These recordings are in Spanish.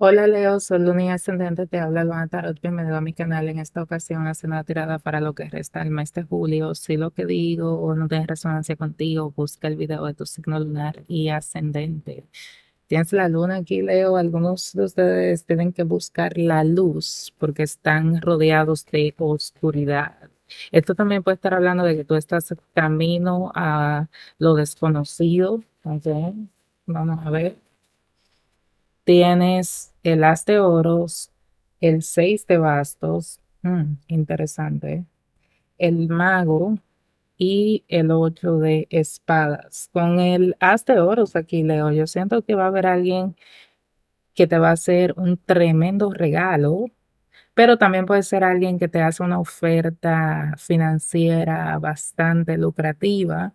Hola Leo, soy Luna y Ascendente, te habla Luana Tarot, bienvenido a mi canal. En esta ocasión hace una tirada para lo que resta el mes de julio. Si lo que digo o no tiene resonancia contigo, busca el video de tu signo lunar y ascendente. Tienes la luna aquí, Leo. Algunos de ustedes tienen que buscar la luz porque están rodeados de oscuridad. Esto también puede estar hablando de que tú estás camino a lo desconocido. entonces Vamos a ver Tienes el as de oros, el seis de bastos, mm, interesante, el mago y el ocho de espadas. Con el as de oros aquí, Leo, yo siento que va a haber alguien que te va a hacer un tremendo regalo, pero también puede ser alguien que te hace una oferta financiera bastante lucrativa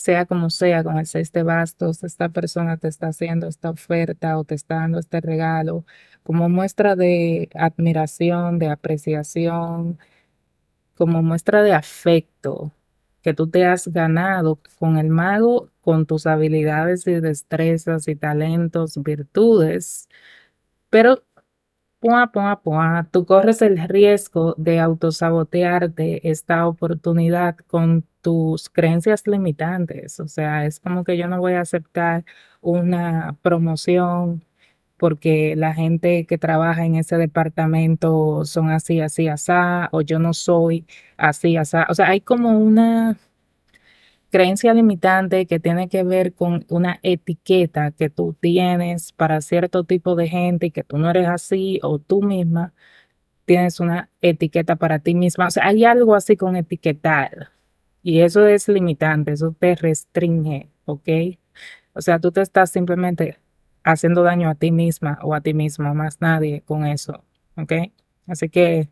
sea como sea, con el seis bastos, esta persona te está haciendo esta oferta o te está dando este regalo, como muestra de admiración, de apreciación, como muestra de afecto que tú te has ganado con el mago, con tus habilidades y destrezas y talentos, virtudes, pero tú corres el riesgo de autosabotearte esta oportunidad con tus creencias limitantes. O sea, es como que yo no voy a aceptar una promoción porque la gente que trabaja en ese departamento son así, así, así, o yo no soy así, así. O sea, hay como una creencia limitante que tiene que ver con una etiqueta que tú tienes para cierto tipo de gente y que tú no eres así o tú misma tienes una etiqueta para ti misma. O sea, hay algo así con etiquetar y eso es limitante, eso te restringe, ¿ok? O sea, tú te estás simplemente haciendo daño a ti misma o a ti mismo, más nadie con eso, ¿ok? Así que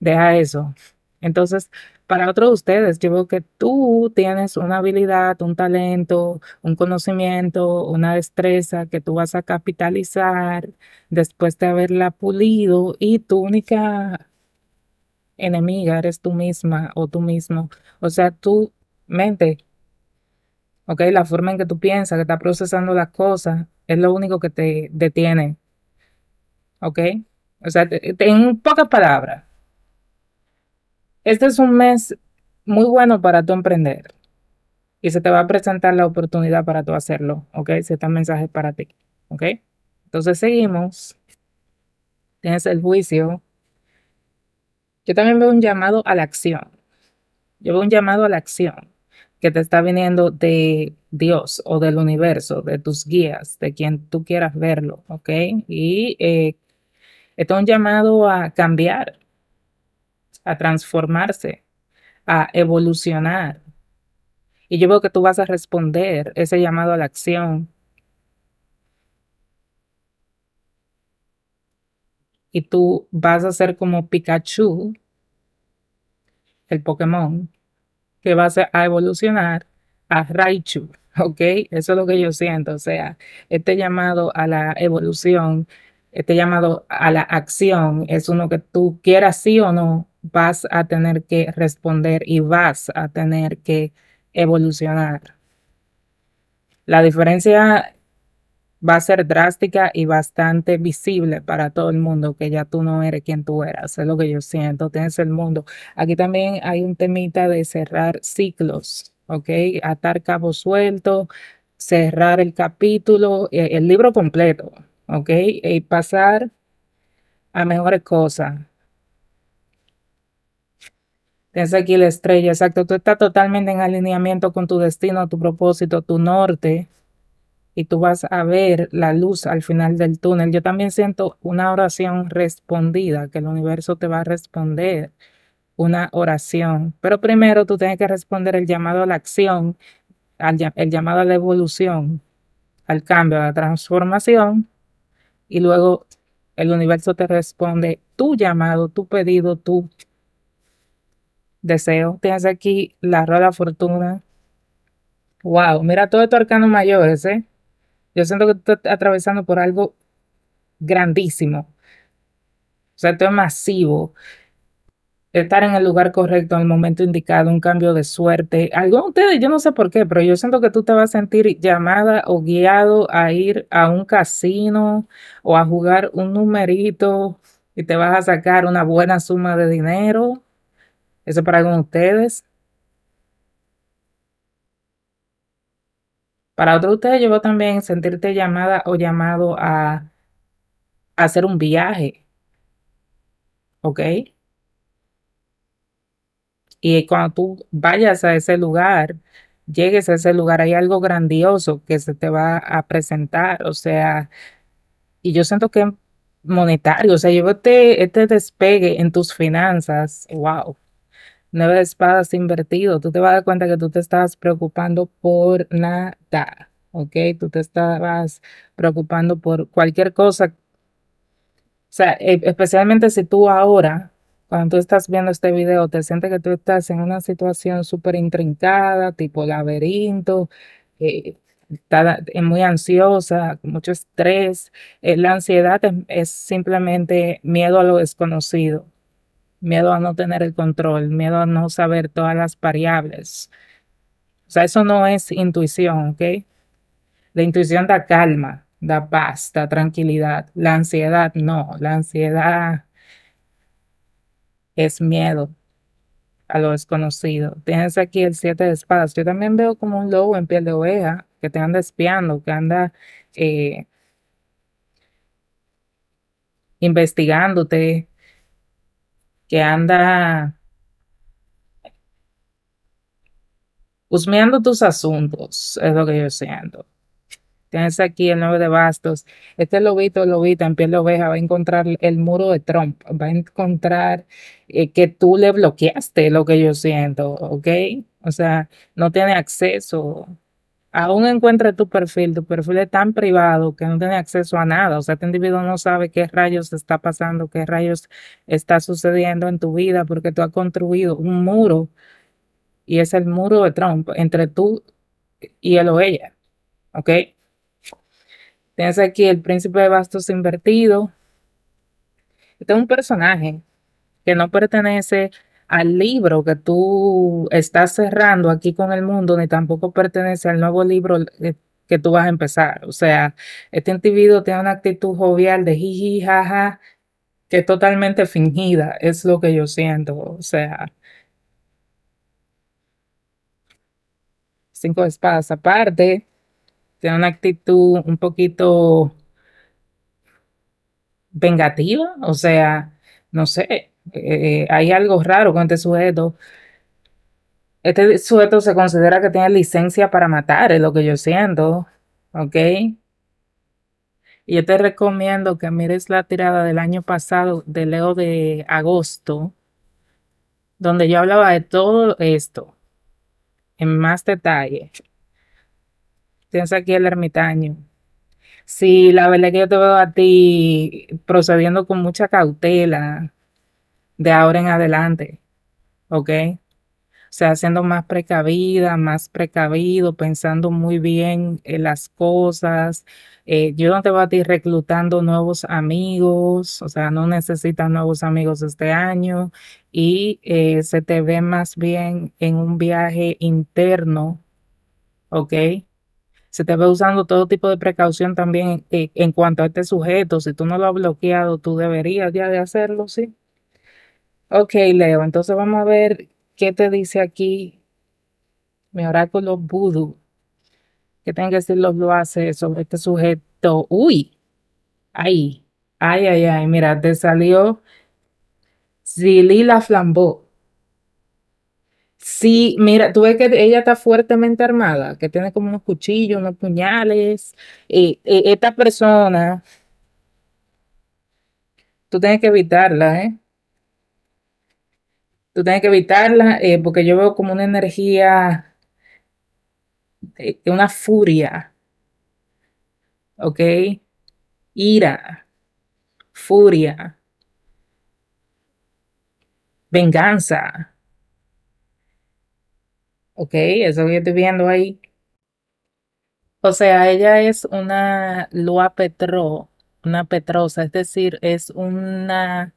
deja eso. Entonces, para otros de ustedes, yo veo que tú tienes una habilidad, un talento, un conocimiento, una destreza que tú vas a capitalizar después de haberla pulido y tu única enemiga eres tú misma o tú mismo. O sea, tu mente, ¿ok? La forma en que tú piensas, que estás procesando las cosas, es lo único que te detiene. ¿Ok? O sea, en pocas palabras, este es un mes muy bueno para tu emprender. Y se te va a presentar la oportunidad para tú hacerlo, ¿ok? Si este mensaje para ti, ¿ok? Entonces seguimos. Tienes el juicio, yo también veo un llamado a la acción. Yo veo un llamado a la acción que te está viniendo de Dios o del universo, de tus guías, de quien tú quieras verlo, ¿ok? Y eh, es un llamado a cambiar, a transformarse, a evolucionar. Y yo veo que tú vas a responder ese llamado a la acción y tú vas a ser como Pikachu, el Pokémon, que vas a evolucionar a Raichu, ¿ok? Eso es lo que yo siento, o sea, este llamado a la evolución, este llamado a la acción, es uno que tú quieras sí o no, vas a tener que responder y vas a tener que evolucionar. La diferencia va a ser drástica y bastante visible para todo el mundo, que ya tú no eres quien tú eras, es lo que yo siento, tienes el mundo. Aquí también hay un temita de cerrar ciclos, ¿ok? Atar cabo suelto, cerrar el capítulo, eh, el libro completo, ¿ok? Y pasar a mejores cosas. Tienes aquí la estrella, exacto. Tú estás totalmente en alineamiento con tu destino, tu propósito, tu norte y tú vas a ver la luz al final del túnel. Yo también siento una oración respondida, que el universo te va a responder una oración. Pero primero tú tienes que responder el llamado a la acción, el llamado a la evolución, al cambio, a la transformación. Y luego el universo te responde tu llamado, tu pedido, tu deseo. Tienes aquí la rueda fortuna. Wow, mira todo tu arcano mayor ¿eh? Yo siento que tú estás atravesando por algo grandísimo. O sea, esto es masivo. Estar en el lugar correcto, en el momento indicado, un cambio de suerte. algo de ustedes, yo no sé por qué, pero yo siento que tú te vas a sentir llamada o guiado a ir a un casino o a jugar un numerito y te vas a sacar una buena suma de dinero. Eso para algunos de ustedes. Para otros de ustedes llegó también sentirte llamada o llamado a, hacer un viaje. ¿Ok? Y cuando tú vayas a ese lugar, llegues a ese lugar, hay algo grandioso que se te va a presentar. O sea, y yo siento que monetario, o sea, yo este, este despegue en tus finanzas. ¡Wow! Nueve de espadas invertido. Tú te vas a dar cuenta que tú te estás preocupando por nada, ¿ok? Tú te estabas preocupando por cualquier cosa. O sea, e, especialmente si tú ahora, cuando tú estás viendo este video, te sientes que tú estás en una situación súper intrincada, tipo laberinto, está muy ansiosa, mucho estrés. Eh, la ansiedad es, simplemente miedo a lo desconocido miedo a no tener el control, miedo a no saber todas las variables. O sea, eso no es intuición, ¿ok? La intuición da calma, da paz, da tranquilidad. La ansiedad no, la ansiedad es miedo a lo desconocido. Tienes aquí el siete de espadas. Yo también veo como un lobo en piel de oveja que te anda espiando, que anda eh, investigándote, que anda husmeando tus asuntos, es lo que yo siento. Tienes aquí el 9 de bastos. Este lobito, lobita, en piel de oveja, va a encontrar el muro de Trump. Va a encontrar eh, que tú le bloqueaste lo que yo siento, ¿ok? O sea, no tiene acceso aún encuentra tu perfil, tu perfil es tan privado que no tiene acceso a nada, o sea, este individuo no sabe qué rayos está pasando, qué rayos está sucediendo en tu vida, porque tú has construido un muro y es el muro de Trump entre tú y él o ella, ¿ok? Tienes aquí el príncipe de bastos invertido. Este es un personaje que no pertenece al libro que tú estás cerrando aquí con el mundo, ni tampoco pertenece al nuevo libro eh, que, tú vas a empezar. O sea, este individuo tiene una actitud jovial de jiji, jaja, que es totalmente fingida, es lo que yo siento. O sea, cinco espadas aparte, tiene una actitud un poquito vengativa, o sea, no sé, eh, eh, hay algo raro con este sujeto. Este sujeto se considera que tiene licencia para matar, es lo que yo siento, ¿ok? Y yo te recomiendo que mires la tirada del año pasado de Leo de agosto, donde yo hablaba de todo esto en más detalle. Tienes aquí el ermitaño. Sí, la verdad es que yo te veo a ti procediendo con mucha cautela, de ahora en adelante, ¿ok? O sea, haciendo más precavida, más precavido, pensando muy bien en las cosas. Eh, yo no te voy a ir reclutando nuevos amigos, o sea, no necesitas nuevos amigos este año y eh, se te ve más bien en un viaje interno, ¿ok? se te ve usando todo tipo de precaución también eh, en, cuanto a este sujeto. Si tú no lo has bloqueado, tú deberías ya de hacerlo, ¿sí? Ok, Leo, entonces vamos a ver qué te dice aquí mi oráculo vudú. ¿Qué tienen que decir los lo sobre este sujeto? Uy, ¡Ay! ay, ay, ay, mira, te salió silila Flambó. Sí, mira, tú ves que ella está fuertemente armada, que tiene como unos cuchillos, unos puñales. esta persona, tú tienes que evitarla, ¿eh? tú tienes que evitarla eh, porque yo veo como una energía, de, eh, una furia, ¿ok? Ira, furia, venganza, ¿ok? Eso que yo estoy viendo ahí. O sea, ella es una Lua Petro, una Petrosa, es decir, es una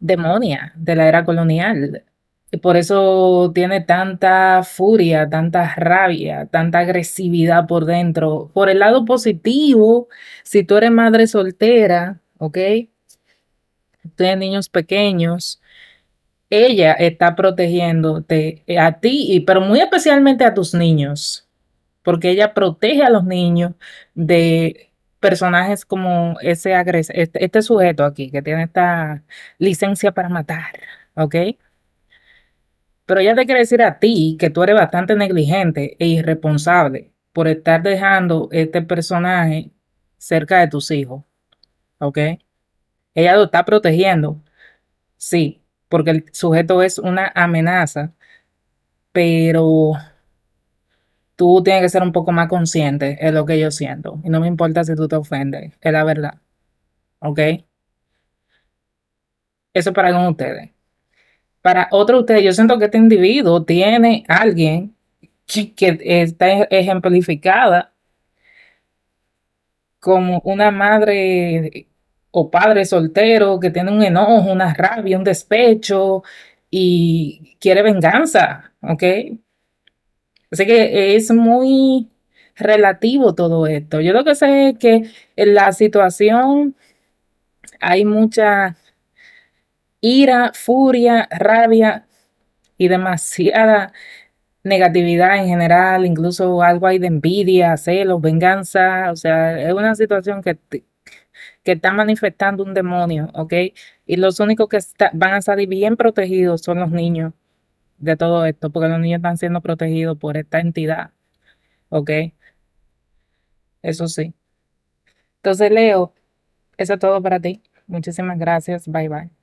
demonia de la era colonial. Y por eso tiene tanta furia, tanta rabia, tanta agresividad por dentro. Por el lado positivo, si tú eres madre soltera, ¿ok? Tienes niños pequeños, ella está protegiéndote a ti, pero muy especialmente a tus niños, porque ella protege a los niños de personajes como ese agres este, este, sujeto aquí que tiene esta licencia para matar, ¿ok? Pero ella te quiere decir a ti que tú eres bastante negligente e irresponsable por estar dejando este personaje cerca de tus hijos, ¿ok? Ella lo está protegiendo, sí, porque el sujeto es una amenaza, pero tú tienes que ser un poco más consciente, es lo que yo siento. Y no me importa si tú te ofendes, es la verdad. ¿Ok? Eso es para algunos ustedes. Para otros ustedes, yo siento que este individuo tiene alguien que, que está ejemplificada como una madre o padre soltero que tiene un enojo, una rabia, un despecho y quiere venganza, ¿ok? Así que es muy relativo todo esto. Yo lo que sé es que en la situación hay mucha ira, furia, rabia y demasiada negatividad en general, incluso algo hay de envidia, celos, venganza, o sea, es una situación que, está manifestando un demonio, ¿ok? Y los únicos que van a salir bien protegidos son los niños de todo esto, porque los niños están siendo protegidos por esta entidad. ¿Ok? Eso sí. Entonces, Leo, eso es todo para ti. Muchísimas gracias. Bye bye.